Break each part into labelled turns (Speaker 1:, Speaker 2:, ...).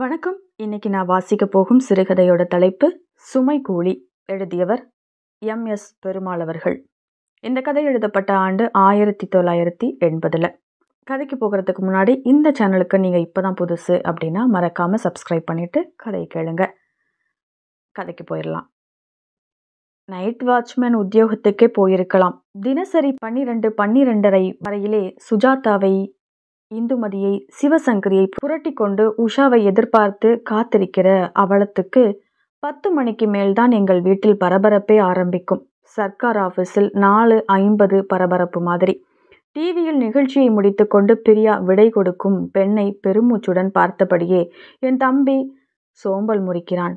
Speaker 1: வணக்கம் இன்னைக்கு நான் வாசிக்க போகும் சிறுகதையோட தலைப்பு சுமை கூலி எழுதியவர் எம் எஸ் பெருமாள் அவர்கள் இந்த கதை எழுதப்பட்ட ஆண்டு ஆயிரத்தி தொள்ளாயிரத்தி எண்பதில் கதைக்கு போகிறதுக்கு முன்னாடி இந்த சேனலுக்கு நீங்கள் இப்போ தான் புதுசு அப்படின்னா மறக்காமல் சப்ஸ்கிரைப் பண்ணிவிட்டு கதையை கேளுங்க கதைக்கு போயிடலாம் நைட் வாட்ச்மேன் உத்தியோகத்துக்கே போயிருக்கலாம் தினசரி பன்னிரெண்டு பன்னிரெண்டரை வரையிலே சுஜாதாவை இந்துமதியை சிவசங்கரியை புரட்டி கொண்டு உஷாவை எதிர்பார்த்து காத்திருக்கிற அவளத்துக்கு பத்து மணிக்கு மேல்தான் எங்கள் வீட்டில் பரபரப்பே ஆரம்பிக்கும் சர்க்கார் ஆஃபீஸில் நாலு ஐம்பது பரபரப்பு மாதிரி டிவியில் நிகழ்ச்சியை முடித்துக்கொண்டு பிரியா விடை கொடுக்கும் பெண்ணை பெருமூச்சுடன் பார்த்தபடியே என் தம்பி சோம்பல் முறிக்கிறான்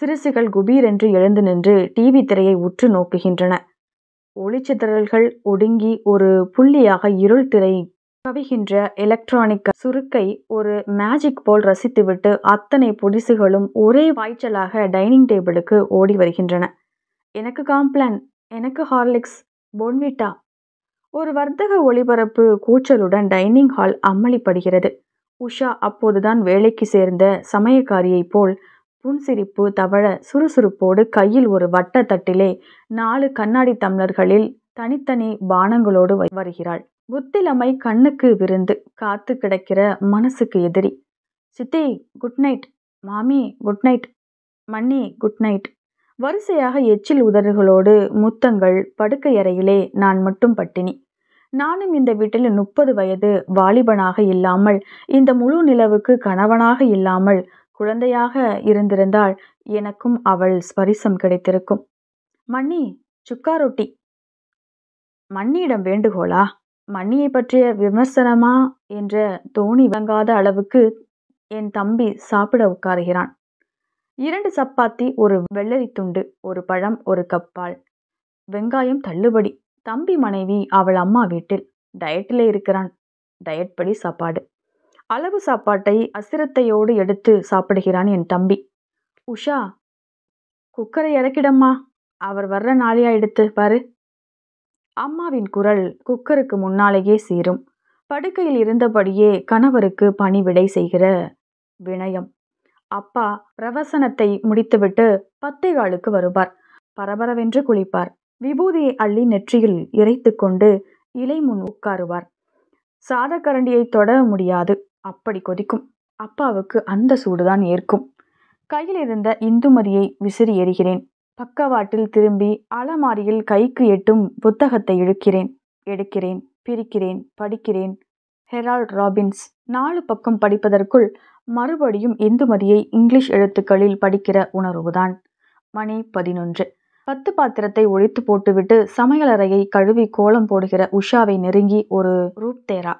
Speaker 1: சிறுசுகள் குபீரென்று எழுந்து நின்று டிவி திரையை உற்று நோக்குகின்றன ஒளிச்சிதறல்கள் ஒடுங்கி ஒரு புள்ளியாக இருள் திரை கவிகின்ற எலக்ட்ரானிக் சுருக்கை ஒரு மேஜிக் போல் ரசித்துவிட்டு அத்தனை பொடிசுகளும் ஒரே வாய்ச்சலாக டைனிங் டேபிளுக்கு ஓடி வருகின்றன எனக்கு காம்ப்ளான் எனக்கு ஹார்லிக்ஸ் பொன்விட்டா ஒரு வர்த்தக ஒளிபரப்பு கூச்சலுடன் டைனிங் ஹால் அம்மளிப்படுகிறது உஷா அப்போதுதான் வேலைக்கு சேர்ந்த சமயக்காரியைப் போல் புன்சிரிப்பு தவழ சுறுசுறுப்போடு கையில் ஒரு வட்டத்தட்டிலே தட்டிலே நாலு கண்ணாடி தம்ளர்களில் தனித்தனி பானங்களோடு வருகிறாள் புத்திலமை கண்ணுக்கு விருந்து காத்து கிடக்கிற மனசுக்கு எதிரி சித்தி குட் நைட் மாமி குட் நைட் மன்னி குட் நைட் வரிசையாக எச்சில் உதறுகளோடு முத்தங்கள் படுக்கையறையிலே நான் மட்டும் பட்டினி நானும் இந்த வீட்டில் முப்பது வயது வாலிபனாக இல்லாமல் இந்த முழு நிலவுக்கு கணவனாக இல்லாமல் குழந்தையாக இருந்திருந்தால் எனக்கும் அவள் ஸ்பரிசம் கிடைத்திருக்கும் மன்னி சுக்கா ரொட்டி மன்னியிடம் வேண்டுகோளா மன்னியை பற்றிய விமர்சனமா என்ற தோணி விளங்காத அளவுக்கு என் தம்பி சாப்பிட உட்காருகிறான் இரண்டு சப்பாத்தி ஒரு வெள்ளரி துண்டு ஒரு பழம் ஒரு கப்பால் வெங்காயம் தள்ளுபடி தம்பி மனைவி அவள் அம்மா வீட்டில் டயட்டில் இருக்கிறான் டயட் படி சாப்பாடு அளவு சாப்பாட்டை அசிரத்தையோடு எடுத்து சாப்பிடுகிறான் என் தம்பி உஷா குக்கரை இறக்கிடம்மா அவர் வர்ற நாளையா எடுத்து பாரு அம்மாவின் குரல் குக்கருக்கு முன்னாலேயே சீரும் படுக்கையில் இருந்தபடியே கணவருக்கு பணிவிடை செய்கிற வினயம் அப்பா பிரவசனத்தை முடித்துவிட்டு பத்தை காலுக்கு வருவார் பரபரவென்று குளிப்பார் விபூதியை அள்ளி நெற்றியில் இறைத்து கொண்டு இலை முன் உட்காருவார் சாதக்கரண்டியை தொட முடியாது அப்படி கொதிக்கும் அப்பாவுக்கு அந்த சூடுதான் ஏற்கும் கையில் இருந்த இந்துமதியை விசிறி எறிகிறேன் பக்கவாட்டில் திரும்பி அலமாரியில் கைக்கு எட்டும் புத்தகத்தை இழுக்கிறேன் எடுக்கிறேன் பிரிக்கிறேன் படிக்கிறேன் ஹெரால்ட் ராபின்ஸ் நாலு பக்கம் படிப்பதற்குள் மறுபடியும் இந்துமதியை இங்கிலீஷ் எழுத்துக்களில் படிக்கிற உணர்வுதான் மணி பதினொன்று பத்து பாத்திரத்தை ஒழித்து போட்டுவிட்டு சமையலறையை கழுவி கோலம் போடுகிற உஷாவை நெருங்கி ஒரு ரூப்தேரா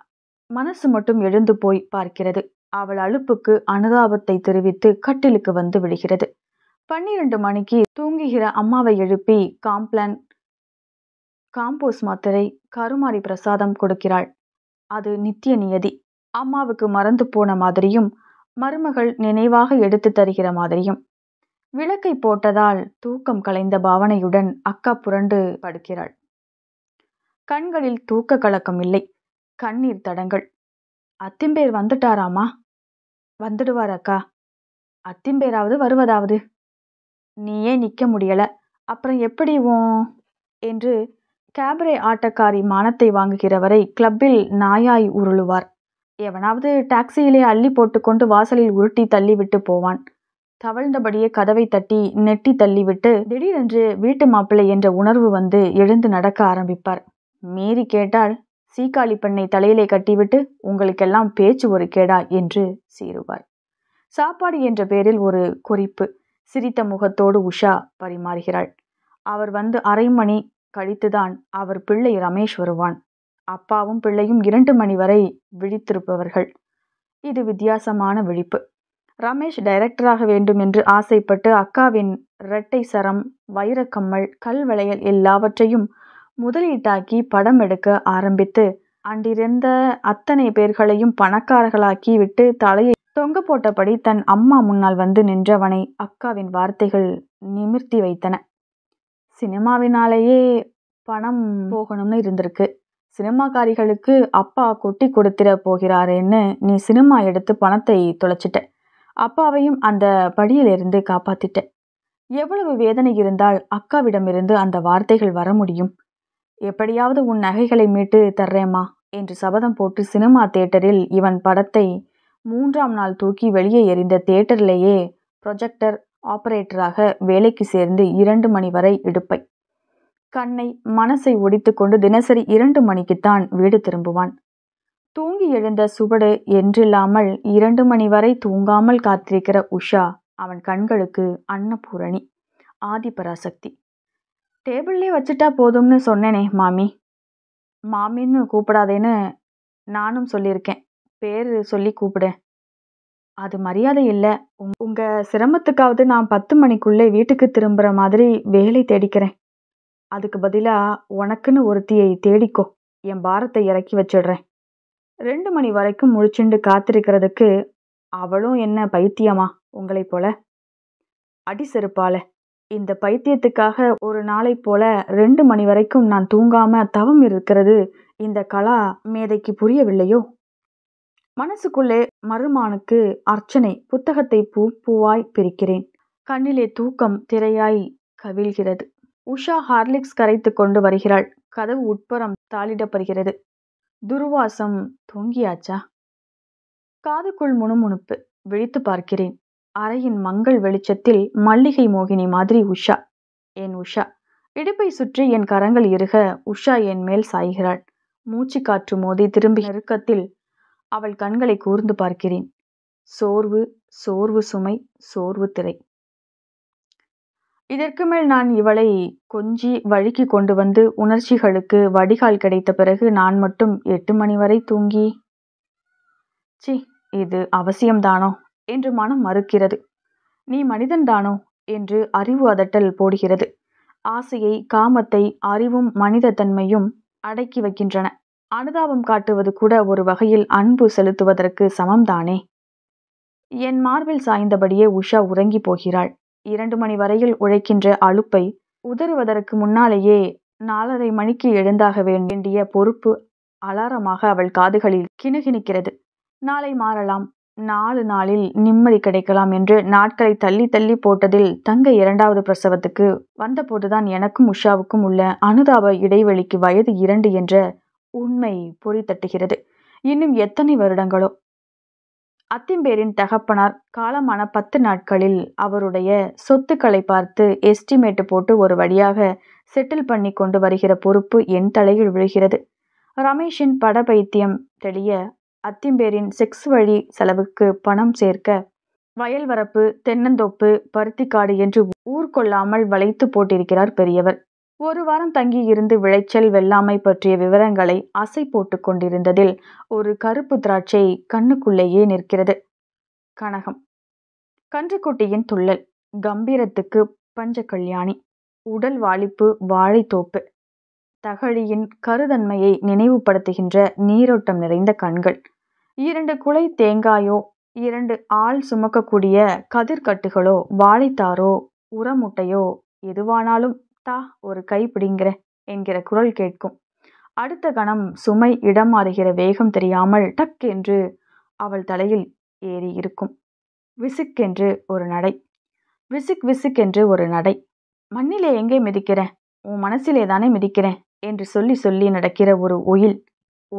Speaker 1: மனசு மட்டும் எழுந்து போய் பார்க்கிறது அவள் அழுப்புக்கு அனுதாபத்தை தெரிவித்து கட்டிலுக்கு வந்து விடுகிறது பன்னிரெண்டு மணிக்கு தூங்குகிற அம்மாவை எழுப்பி காம்ப்ளான் காம்போஸ் மாத்திரை கருமாரி பிரசாதம் கொடுக்கிறாள் அது நித்திய நியதி அம்மாவுக்கு மறந்து போன மாதிரியும் மருமகள் நினைவாக எடுத்து தருகிற மாதிரியும் விளக்கை போட்டதால் தூக்கம் கலைந்த பாவனையுடன் அக்கா புரண்டு படுக்கிறாள் கண்களில் தூக்க கலக்கம் இல்லை கண்ணீர் தடங்கள் அத்திம்பேர் வந்துட்டாராமா வந்துடுவார் அக்கா அத்திம்பேராவது வருவதாவது நீயே நிற்க முடியலை அப்புறம் எப்படி ஓ என்று கேபரே ஆட்டக்காரி மானத்தை வாங்குகிறவரை கிளப்பில் நாயாய் உருளுவார் எவனாவது டாக்ஸியிலே அள்ளி போட்டுக்கொண்டு வாசலில் உருட்டி தள்ளிவிட்டு போவான் தவழ்ந்தபடியே கதவை தட்டி நெட்டி தள்ளிவிட்டு திடீரென்று வீட்டு மாப்பிள்ளை என்ற உணர்வு வந்து எழுந்து நடக்க ஆரம்பிப்பார் மீறி கேட்டால் சீக்காளி பெண்ணை தலையிலே கட்டிவிட்டு உங்களுக்கெல்லாம் பேச்சு ஒரு கேடா என்று சீருவார் சாப்பாடு என்ற பேரில் ஒரு குறிப்பு சிரித்த முகத்தோடு உஷா பரிமாறுகிறாள் அவர் வந்து அரை மணி கழித்துதான் அவர் பிள்ளை ரமேஷ் வருவான் அப்பாவும் பிள்ளையும் இரண்டு மணி வரை விழித்திருப்பவர்கள் இது வித்தியாசமான விழிப்பு ரமேஷ் டைரக்டராக வேண்டும் என்று ஆசைப்பட்டு அக்காவின் இரட்டை சரம் வைரக்கம்மல் கல் வளையல் எல்லாவற்றையும் முதலீட்டாக்கி படம் எடுக்க ஆரம்பித்து அன்றிருந்த அத்தனை பேர்களையும் பணக்காரர்களாக்கி விட்டு தலையை தொங்க போட்டபடி தன் அம்மா முன்னால் வந்து நின்றவனை அக்காவின் வார்த்தைகள் நிமிர்த்தி வைத்தன சினிமாவினாலேயே பணம் போகணும்னு இருந்திருக்கு சினிமாக்காரிகளுக்கு அப்பா கொட்டி கொடுத்துட போகிறாருன்னு நீ சினிமா எடுத்து பணத்தை தொலைச்சிட்ட அப்பாவையும் அந்த படியிலிருந்து காப்பாத்திட்ட எவ்வளவு வேதனை இருந்தால் அக்காவிடமிருந்து அந்த வார்த்தைகள் வர முடியும் எப்படியாவது உன் நகைகளை மீட்டு தர்றேம்மா என்று சபதம் போட்டு சினிமா தேட்டரில் இவன் படத்தை மூன்றாம் நாள் தூக்கி வெளியே எறிந்த தேட்டர்லேயே ப்ரொஜெக்டர் ஆபரேட்டராக வேலைக்கு சேர்ந்து இரண்டு மணி வரை இடுப்பை கண்ணை மனசை ஒடித்துக்கொண்டு தினசரி இரண்டு மணிக்குத்தான் வீடு திரும்புவான் தூங்கி எழுந்த சுவடு என்றில்லாமல் இரண்டு மணி வரை தூங்காமல் காத்திருக்கிற உஷா அவன் கண்களுக்கு அன்னபூரணி ஆதிபராசக்தி டேபிள்லேயே வச்சுட்டா போதும்னு சொன்னேனே மாமி மாமின்னு கூப்பிடாதேன்னு நானும் சொல்லியிருக்கேன் பேர் சொல்லி கூப்பிடு அது மரியாதை இல்லை உங் உங்கள் சிரமத்துக்காவது நான் பத்து மணிக்குள்ளே வீட்டுக்கு திரும்புகிற மாதிரி வேலை தேடிக்கிறேன் அதுக்கு பதிலாக உனக்குன்னு ஒருத்தியை தேடிக்கோ என் பாரத்தை இறக்கி வச்சிடுறேன் ரெண்டு மணி வரைக்கும் முழிச்சுண்டு காத்திருக்கிறதுக்கு அவளும் என்ன பைத்தியமா உங்களை போல அடி செருப்பால இந்த பைத்தியத்துக்காக ஒரு நாளை போல ரெண்டு மணி வரைக்கும் நான் தூங்காம தவம் இருக்கிறது இந்த கலா மேதைக்கு புரியவில்லையோ மனசுக்குள்ளே மருமானுக்கு அர்ச்சனை புத்தகத்தை பூ பூவாய் பிரிக்கிறேன் கண்ணிலே தூக்கம் திரையாய் கவிழ்கிறது உஷா ஹார்லிக்ஸ் கரைத்து கொண்டு வருகிறாள் கதவு உட்புறம் தாளிடப்படுகிறது துர்வாசம் தூங்கியாச்சா காதுக்குள் முணுமுணுப்பு விழித்து பார்க்கிறேன் அறையின் மங்கள் வெளிச்சத்தில் மல்லிகை மோகினி மாதிரி உஷா என் உஷா இடுப்பை சுற்றி என் கரங்கள் இருக உஷா என் மேல் சாய்கிறாள் மூச்சு காற்று மோதி திரும்பி நெருக்கத்தில் அவள் கண்களை கூர்ந்து பார்க்கிறேன் சோர்வு சோர்வு சுமை சோர்வு திரை இதற்கு மேல் நான் இவளை கொஞ்சி வழுக்கி கொண்டு வந்து உணர்ச்சிகளுக்கு வடிகால் கிடைத்த பிறகு நான் மட்டும் எட்டு மணி வரை தூங்கி சி இது அவசியம்தானோ என்று மனம் மறுக்கிறது நீ மனிதன்தானோ என்று அறிவு அதட்டல் போடுகிறது ஆசையை காமத்தை அறிவும் மனித தன்மையும் அடக்கி வைக்கின்றன அனுதாபம் காட்டுவது கூட ஒரு வகையில் அன்பு செலுத்துவதற்கு சமம்தானே என் மார்பில் சாய்ந்தபடியே உஷா உறங்கி போகிறாள் இரண்டு மணி வரையில் உழைக்கின்ற அலுப்பை உதறுவதற்கு முன்னாலேயே நாலரை மணிக்கு எழுந்தாக வேண்டிய பொறுப்பு அலாரமாக அவள் காதுகளில் கிணுகிணுக்கிறது நாளை மாறலாம் நாலு நாளில் நிம்மதி கிடைக்கலாம் என்று நாட்களை தள்ளி தள்ளி போட்டதில் தங்க இரண்டாவது பிரசவத்துக்கு வந்தபோதுதான் எனக்கும் உஷாவுக்கும் உள்ள அனுதாப இடைவெளிக்கு வயது இரண்டு என்ற உண்மை பொறி தட்டுகிறது இன்னும் எத்தனை வருடங்களோ அத்திம்பேரின் தகப்பனார் காலமான பத்து நாட்களில் அவருடைய சொத்துக்களை பார்த்து எஸ்டிமேட்டு போட்டு ஒரு வழியாக செட்டில் பண்ணி கொண்டு வருகிற பொறுப்பு என் தலையில் விழுகிறது ரமேஷின் பட பைத்தியம் தெளிய அத்திம்பேரின் செக்ஸ் வழி செலவுக்கு பணம் சேர்க்க வயல் வரப்பு தென்னந்தோப்பு பருத்திக்காடு என்று ஊர்கொள்ளாமல் வளைத்து போட்டிருக்கிறார் பெரியவர் ஒரு வாரம் தங்கி இருந்து விளைச்சல் வெள்ளாமை பற்றிய விவரங்களை அசை போட்டு கொண்டிருந்ததில் ஒரு கருப்பு திராட்சை கண்ணுக்குள்ளேயே நிற்கிறது கனகம் கன்றுக்குட்டியின் துள்ளல் கம்பீரத்துக்கு பஞ்ச கல்யாணி உடல் வாளிப்பு வாழைத்தோப்பு தகழியின் கருதன்மையை நினைவுபடுத்துகின்ற நீரோட்டம் நிறைந்த கண்கள் இரண்டு குலை தேங்காயோ இரண்டு ஆள் சுமக்கக்கூடிய கதிர்கட்டுகளோ வாழைத்தாரோ உரமுட்டையோ எதுவானாலும் தா ஒரு கை பிடிங்கிற என்கிற குரல் கேட்கும் அடுத்த கணம் சுமை இடம் மாறுகிற வேகம் தெரியாமல் டக் என்று அவள் தலையில் ஏறி இருக்கும் விசுக் என்று ஒரு நடை விசிக் விசுக் என்று ஒரு நடை மண்ணிலே எங்கே மிதிக்கிறேன் உன் மனசிலே தானே மிதிக்கிறேன் என்று சொல்லி சொல்லி நடக்கிற ஒரு ஒயில்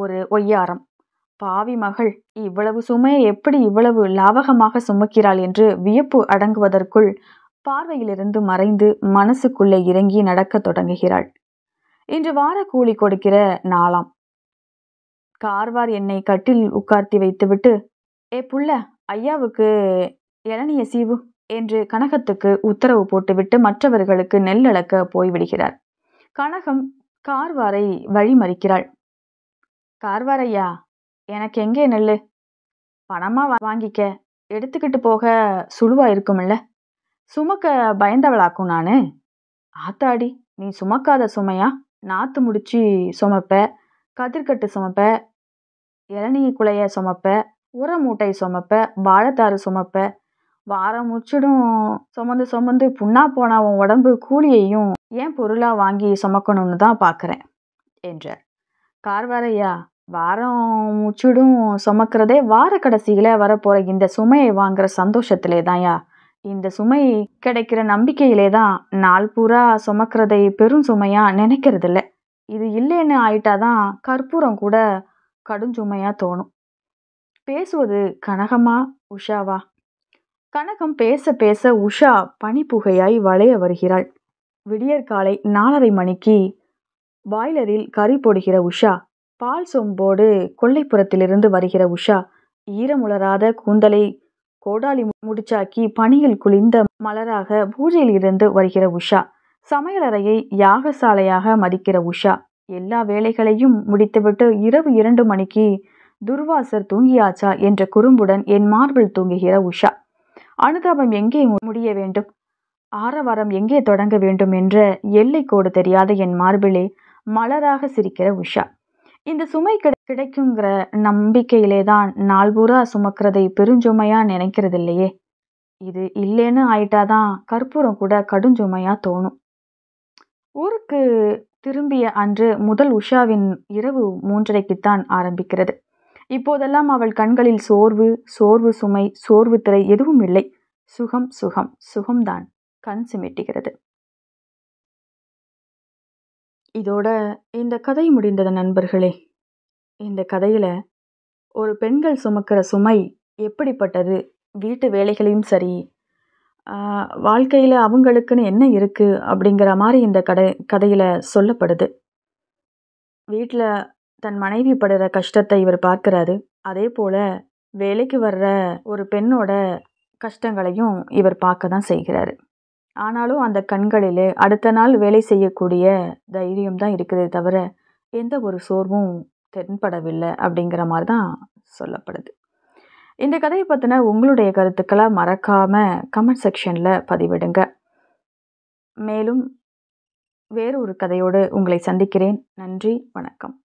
Speaker 1: ஒரு ஒய்யாரம் பாவி மகள் இவ்வளவு சுமையை எப்படி இவ்வளவு லாவகமாக சுமக்கிறாள் என்று வியப்பு அடங்குவதற்குள் பார்வையிலிருந்து மறைந்து மனசுக்குள்ளே இறங்கி நடக்க தொடங்குகிறாள் இன்று வார கூலி கொடுக்கிற நாளாம் கார்வார் என்னை கட்டில் உட்கார்த்தி வைத்துவிட்டு ஏ புள்ள ஐயாவுக்கு இளநிய சீவு என்று கனகத்துக்கு உத்தரவு போட்டுவிட்டு மற்றவர்களுக்கு நெல் அளக்க போய்விடுகிறார் கனகம் கார்வாரை வழிமறிக்கிறாள் கார்வார் ஐயா எனக்கு எங்கே நெல் பணமா வாங்கிக்க எடுத்துக்கிட்டு போக சுழுவா இருக்கும்ல சுமக்க பயந்தவளாக்கும் நான் ஆத்தாடி நீ சுமக்காத சுமையா நாற்று முடிச்சு சுமப்ப கதிர்கட்டு சுமப்ப இளநீ குலைய சுமப்ப உர மூட்டை சுமப்ப வாழைத்தாறு சுமப்ப வாரம் முச்சிடும் சுமந்து சுமந்து புண்ணா போன உன் உடம்பு கூலியையும் ஏன் பொருளாக வாங்கி சுமக்கணும்னு தான் பார்க்குறேன் என்றார் கார்வாரையா வாரம் முச்சிடும் சுமக்கிறதே வார கடைசியில் வரப்போகிற இந்த சுமையை வாங்குகிற சந்தோஷத்திலே தான்யா இந்த சுமை கிடைக்கிற நம்பிக்கையிலே தான் நாள் பூரா சுமக்கிறதை பெரும் சுமையாக நினைக்கிறதில்ல இது இல்லைன்னு ஆயிட்டா தான் கற்பூரம் கூட கடுஞ்சுமையாக தோணும் பேசுவது கனகமா உஷாவா கனகம் பேச பேச உஷா பனிப்புகையாய் வளைய வருகிறாள் விடியற்காலை நாலரை மணிக்கு பாய்லரில் கறி போடுகிற உஷா பால் சொம்போடு கொல்லைப்புறத்திலிருந்து வருகிற உஷா ஈரமுளராத கூந்தலை கோடாலி முடிச்சாக்கி பணியில் குளிந்த மலராக பூஜையில் இருந்து வருகிற உஷா சமையலறையை யாகசாலையாக மதிக்கிற உஷா எல்லா வேலைகளையும் முடித்துவிட்டு இரவு இரண்டு மணிக்கு துர்வாசர் தூங்கியாச்சா என்ற குறும்புடன் என் மார்பில் தூங்குகிற உஷா அனுதாபம் எங்கே முடிய வேண்டும் ஆரவாரம் எங்கே தொடங்க வேண்டும் என்ற எல்லை கோடு தெரியாத என் மார்பிலே மலராக சிரிக்கிற உஷா இந்த சுமை கிடைக்குங்கிற நம்பிக்கையிலே தான் நாள் பூரா சுமக்கிறதை பெருஞ்சுமையாக நினைக்கிறது இல்லையே இது இல்லைன்னு ஆயிட்டாதான் கற்பூரம் கூட கடுஞ்சுமையாக தோணும் ஊருக்கு திரும்பிய அன்று முதல் உஷாவின் இரவு மூன்றரைக்குத்தான் ஆரம்பிக்கிறது இப்போதெல்லாம் அவள் கண்களில் சோர்வு சோர்வு சுமை சோர்வு திரை எதுவும் இல்லை சுகம் சுகம் சுகம்தான் கண் சிமிட்டுகிறது இதோட இந்த கதை முடிந்தது நண்பர்களே இந்த கதையில் ஒரு பெண்கள் சுமக்கிற சுமை எப்படிப்பட்டது வீட்டு வேலைகளையும் சரி வாழ்க்கையில் அவங்களுக்குன்னு என்ன இருக்குது அப்படிங்கிற மாதிரி இந்த கடை கதையில் சொல்லப்படுது வீட்டில் தன் மனைவி படுற கஷ்டத்தை இவர் பார்க்குறாரு அதே போல் வேலைக்கு வர்ற ஒரு பெண்ணோட கஷ்டங்களையும் இவர் பார்க்க தான் செய்கிறாரு ஆனாலும் அந்த கண்களில் அடுத்த நாள் வேலை செய்யக்கூடிய தைரியம் தான் இருக்குதே தவிர எந்த ஒரு சோர்வும் தென்படவில்லை அப்படிங்கிற மாதிரி தான் சொல்லப்படுது இந்த கதையை பற்றின உங்களுடைய கருத்துக்களை மறக்காமல் கமெண்ட் செக்ஷனில் பதிவிடுங்க மேலும் வேறு ஒரு கதையோடு உங்களை சந்திக்கிறேன் நன்றி வணக்கம்